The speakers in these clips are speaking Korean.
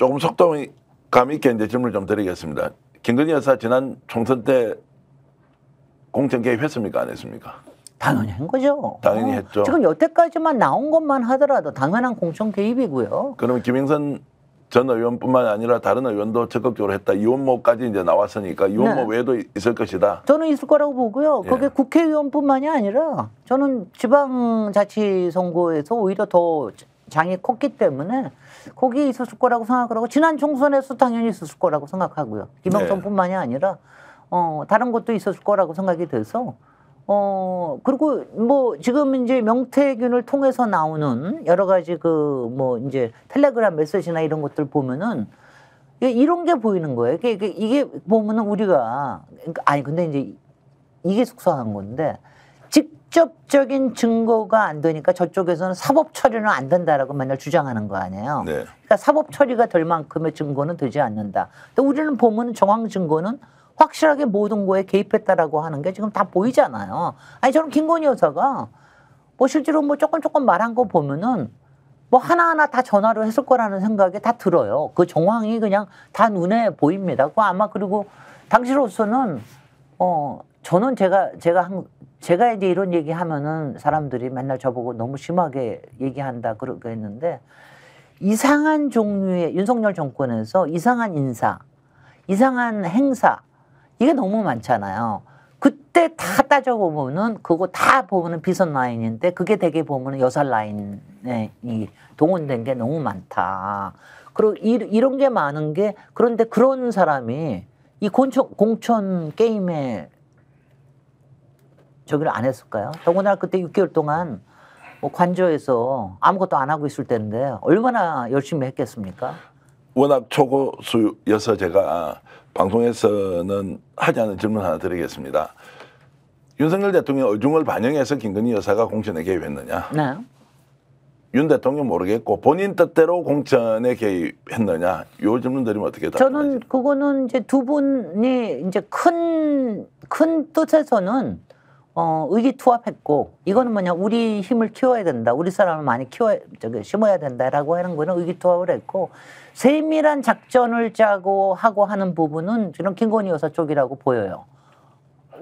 조금 속도감 있게 이제 질문을 좀 드리겠습니다. 김건희 여사 지난 총선 때 공천 개입했습니까? 안 했습니까? 당연히 한 거죠. 당연히 어, 했죠. 지금 여태까지만 나온 것만 하더라도 당연한 공천 개입이고요. 그러면 김영선 전 의원뿐만 아니라 다른 의원도 적극적으로 했다. 이원모까지 이제 나왔으니까 이원모 네. 외에도 있을 것이다. 저는 있을 거라고 보고요. 예. 그게 국회의원뿐만이 아니라 저는 지방자치선거에서 오히려 더 장이 컸기 때문에 거기 에 있었을 거라고 생각을 하고 지난 총선에서 당연히 있었을 거라고 생각하고요. 김영선뿐만이 네. 아니라 어 다른 것도 있었을 거라고 생각이 돼서 어 그리고 뭐 지금 이제 명태균을 통해서 나오는 여러 가지 그 뭐 이제 텔레그램 메시지나 이런 것들 보면은 이런 게 보이는 거예요. 이 이게, 이게 보면은 우리가 아니 근데 이제 이게 속상한 건데 직접적인 증거가 안 되니까 저쪽에서는 사법 처리는 안 된다라고 맨날 주장하는 거 아니에요. 네. 그러니까 사법 처리가 될 만큼의 증거는 되지 않는다. 또 우리는 보면 정황 증거는 확실하게 모든 거에 개입했다라고 하는 게 지금 다 보이잖아요. 아니 저는 김건희 여사가 뭐 실제로 뭐 조금 조금 말한 거 보면은 뭐 하나하나 다 전화로 했을 거라는 생각이 다 들어요. 그 정황이 그냥 다 눈에 보입니다. 그 아마 그리고 당시로서는 어 저는 제가 제가 한 제가 이제 이런 얘기 하면은 사람들이 맨날 저보고 너무 심하게 얘기한다 그러고 했는데 이상한 종류의 윤석열 정권에서 이상한 인사, 이상한 행사 이게 너무 많잖아요. 그때 다 따져보면은 그거 다 보면은 비선 라인인데 그게 되게 보면은 여살 라인에 이 동원된 게 너무 많다. 그리고 이, 이런 게 많은 게 그런데 그런 사람이 이 공천, 공천 게임에 저기를 안 했을까요? 더구나 그때 6개월 동안 뭐 관저에서 아무것도 안 하고 있을 때인데 얼마나 열심히 했겠습니까? 워낙 초고수여서 제가 방송에서는 하지 않은 질문 하나 드리겠습니다. 윤석열 대통령 의중을 의 반영해서 김건희 여사가 공천에 개입했느냐? 네. 윤 대통령 모르겠고 본인 뜻대로 공천에 개입했느냐? 요 질문 드리면 어떻게 답하세요? 저는 그거는 이제 두 분이 이제 큰 큰 뜻에서는 어, 의기투합했고 이거는 뭐냐 우리 힘을 키워야 된다 우리 사람을 많이 키워 저기 심어야 된다라고 하는 거는 의기투합을 했고 세밀한 작전을 짜고 하고 하는 부분은 저는 김건희 여사 쪽이라고 보여요.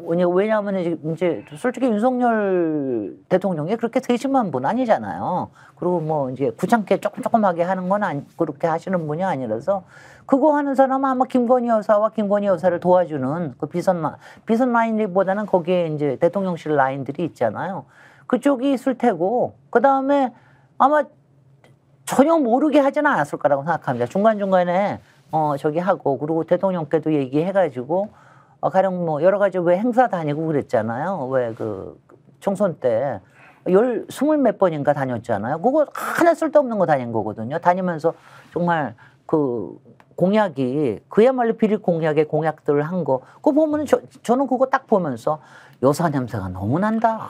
왜냐하면 이제 솔직히 윤석열 대통령이 그렇게 세심한분 아니잖아요. 그리고 뭐 이제 구창게 조금 조금하게 하는 건 아니, 그렇게 하시는 분이 아니라서 그거 하는 사람은 아마 김건희 여사와 김건희 여사를 도와주는 그 비선 비선 라인보다는 거기에 이제 대통령실 라인들이 있잖아요. 그쪽이 있을 테고 그 다음에 아마 전혀 모르게 하지는 않았을 거라고 생각합니다. 중간 중간에 어 저기 하고 그리고 대통령께도 얘기해가지고. 어, 가령 뭐 여러 가지 왜 행사 다니고 그랬잖아요. 왜 그 총선 때 열, 스물 몇 번인가 다녔잖아요. 그거 하나 쓸데없는 거 다닌 거거든요. 다니면서 정말 그 공약이 그야말로 비릴 공약의 공약들을 한 거. 그거 보면 저, 저는 그거 딱 보면서 요사 냄새가 너무 난다.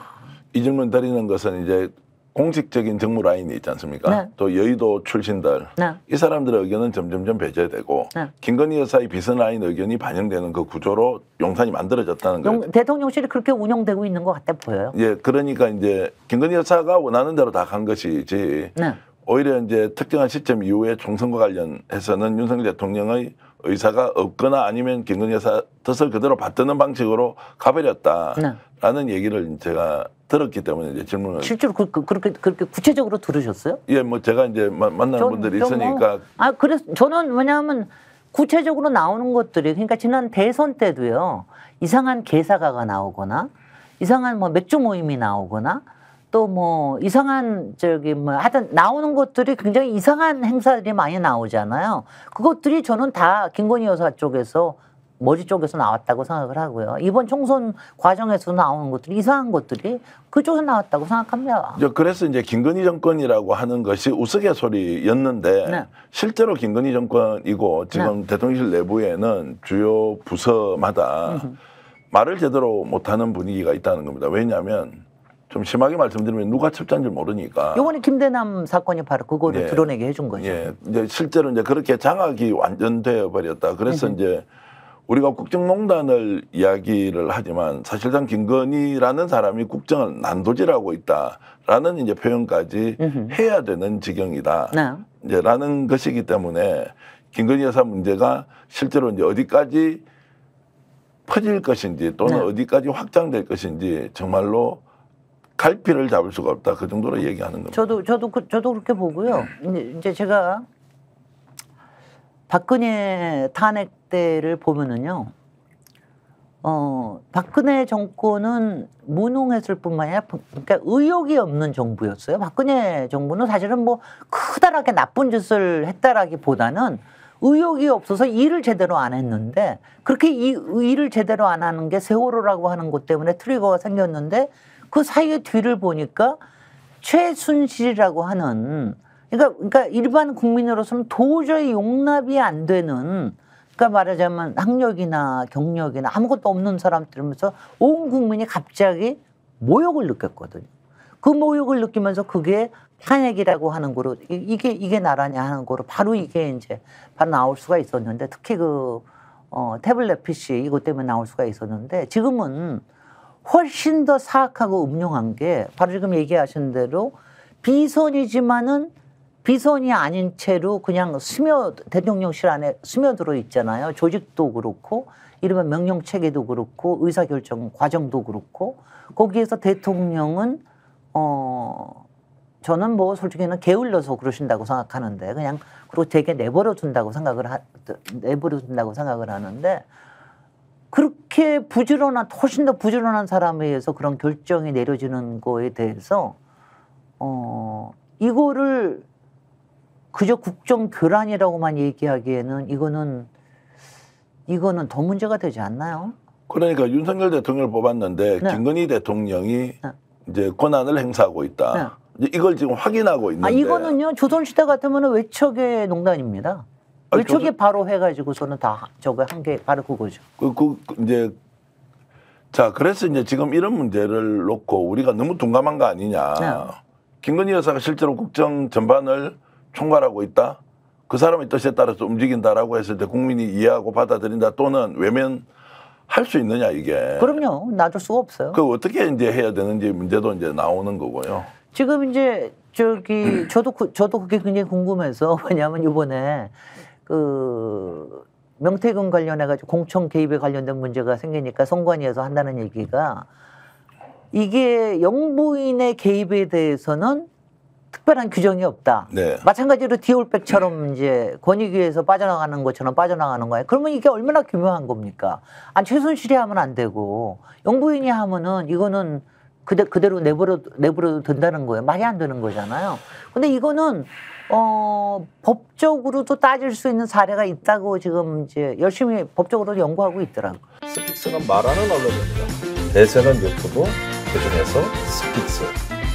이 질문 드리는 것은 이제 공식적인 정무 라인이 있지 않습니까? 네. 또 여의도 출신들 네. 이 사람들의 의견은 점점점 배제되고 네. 김건희 여사의 비선 라인 의견이 반영되는 그 구조로 용산이 만들어졌다는 거예요. 대통령실이 그렇게 운영되고 있는 것 같아 보여요. 예, 그러니까 이제 김건희 여사가 원하는 대로 다 간 것이지. 네. 오히려 이제 특정한 시점 이후에 총선과 관련해서는 윤석열 대통령의 의사가 없거나 아니면 김건희 여사 뜻을 그대로 받드는 방식으로 가버렸다. 네. 라는 얘기를 제가 들었기 때문에 이제 질문을 실제로 그, 그, 그렇게 그렇게 구체적으로 들으셨어요? 예, 뭐 제가 이제 만난 분들이 뭐 있으니까 뭐, 아 그래서 저는 왜냐하면 구체적으로 나오는 것들이 그러니까 지난 대선 때도요 이상한 개사가가 나오거나 이상한 뭐 맥주 모임이 나오거나 또 뭐 이상한 저기 뭐 하여튼 나오는 것들이 굉장히 이상한 행사들이 많이 나오잖아요. 그것들이 저는 다 김건희 여사 쪽에서 머지 쪽에서 나왔다고 생각을 하고요. 이번 총선 과정에서 나오는 것들이 이상한 것들이 그쪽에서 나왔다고 생각합니다. 그래서 이제 김건희 정권이라고 하는 것이 우스갯소리였는데 네. 실제로 김건희 정권이고 지금 네. 대통령실 내부에는 주요 부서마다 말을 제대로 못하는 분위기가 있다는 겁니다. 왜냐하면 좀 심하게 말씀드리면 누가 첩자인지 모르니까. 이번에 김대남 사건이 바로 그거를 예. 드러내게 해준 거죠. 예. 이제 실제로 이제 그렇게 장악이 완전 되어버렸다. 그래서 이제 우리가 국정농단을 이야기를 하지만 사실상 김건희라는 사람이 국정을 난도질하고 있다라는 이제 표현까지 음흠. 해야 되는 지경이다. 네. 이제 라는 것이기 때문에 김건희 여사 문제가 실제로 이제 어디까지 퍼질 것인지 또는 네. 어디까지 확장될 것인지 정말로 갈피를 잡을 수가 없다. 그 정도로 얘기하는 겁니다. 저도 저도 그, 저도 그렇게 보고요. 네. 이제 제가 박근혜 탄핵 때를 보면은요. 어, 박근혜 정권은 무능했을 뿐만 아니라 그러니까 의욕이 없는 정부였어요. 박근혜 정부는 사실은 뭐 크다랗게 나쁜 짓을 했다라기보다는 의욕이 없어서 일을 제대로 안 했는데 그렇게 이 일을 제대로 안 하는 게 세월호라고 하는 것 때문에 트리거가 생겼는데 그 사이에 뒤를 보니까 최순실이라고 하는 그러니까, 그러니까 일반 국민으로서는 도저히 용납이 안 되는 그러니까 말하자면 학력이나 경력이나 아무것도 없는 사람 들으면서 온 국민이 갑자기 모욕을 느꼈거든요. 그 모욕을 느끼면서 그게 탄핵이라고 하는 거로 이게 이게 나라냐 하는 거로 바로 이게 이제 바로 나올 수가 있었는데 특히 그 어, 태블릿 PC 이것 때문에 나올 수가 있었는데 지금은 훨씬 더 사악하고 음흉한 게 바로 지금 얘기하신 대로 비선이지만은 비선이 아닌 채로 그냥 스며 대통령실 안에 스며들어 있잖아요. 조직도 그렇고 이러면 명령 체계도 그렇고 의사 결정 과정도 그렇고 거기에서 대통령은 어 저는 뭐 솔직히는 게을러서 그러신다고 생각하는데 그냥 그리고 되게 내버려 둔다고 생각을 하, 내버려 둔다고 생각을 하는데 그렇게 부지런한 훨씬 더 부지런한 사람에 의해서 그런 결정이 내려지는 거에 대해서 어 이거를 그저 국정 교란이라고만 얘기하기에는 이거는 이거는 더 문제가 되지 않나요? 그러니까 윤석열 대통령을 뽑았는데 네. 김건희 대통령이 네. 이제 권한을 행사하고 있다. 네. 이걸 지금 확인하고 아, 있는데. 아 이거는요 조선시대 같으면 외척의 농단입니다. 외척이 조선... 바로 해가지고서는 다 저거 한게 바로 그거죠. 그, 그, 그 이제 자 그래서 이제 지금 이런 문제를 놓고 우리가 너무 둔감한 거 아니냐. 네. 김건희 여사가 실제로 국정 전반을 총괄하고 있다. 그 사람의 뜻에 따라서 움직인다라고 했을 때 국민이 이해하고 받아들인다 또는 외면 할 수 있느냐 이게. 그럼요. 놔둘 수가 없어요. 그 어떻게 이제 해야 되는지 문제도 이제 나오는 거고요. 지금 이제 저기 저도 그, 저도 그게 굉장히 궁금해서 왜냐하면 이번에 그 명태균 관련해 가지고 공청 개입에 관련된 문제가 생기니까 선관위에서 한다는 얘기가 이게 영부인의 개입에 대해서는 특별한 규정이 없다. 네. 마찬가지로 디올백처럼 이제 권익위에서 빠져나가는 것처럼 빠져나가는 거예요. 그러면 이게 얼마나 교묘한 겁니까? 안 최순실이 하면 안 되고 영부인이 하면은 이거는 그대, 그대로 내버려 내버려도 된다는 거예요. 말이 안 되는 거잖아요. 근데 이거는 어 법적으로도 따질 수 있는 사례가 있다고 지금 이제 열심히 법적으로 연구하고 있더라고. 스픽스는 말하는 언론입니다. 대세는 유튜브 그중에서 스픽스.